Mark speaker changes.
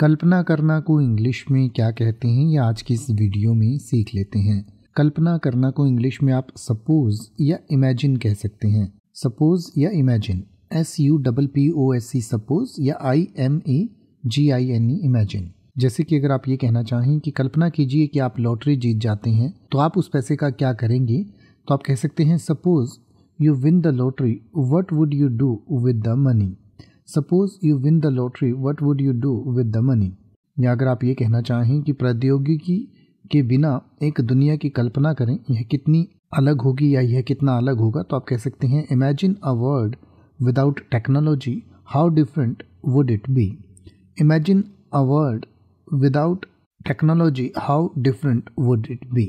Speaker 1: कल्पना करना को इंग्लिश में क्या कहते हैं ये आज की इस वीडियो में सीख लेते हैं कल्पना करना को इंग्लिश में आप सपोज या इमेजिन कह सकते हैं सपोज या imagine S U double P O S C suppose या I M A G I N E imagine जैसे कि अगर आप ये कहना चाहें कि कल्पना कीजिए कि आप लॉटरी जीत जाते हैं तो आप उस पैसे का क्या करेंगे तो आप कह सकते हैं suppose you win the lottery what would you do with the money suppose you win the lottery what would you do with the money या अगर आप ये कहना चाहें कि प्रौद्योगिकी के बिना एक दुनिया की कल्पना करें यह कितनी अलग होगी या यह कितना अलग होगा तो आप कह सकते हैं imagine a world without technology how different would it be imagine a world without technology how different would it B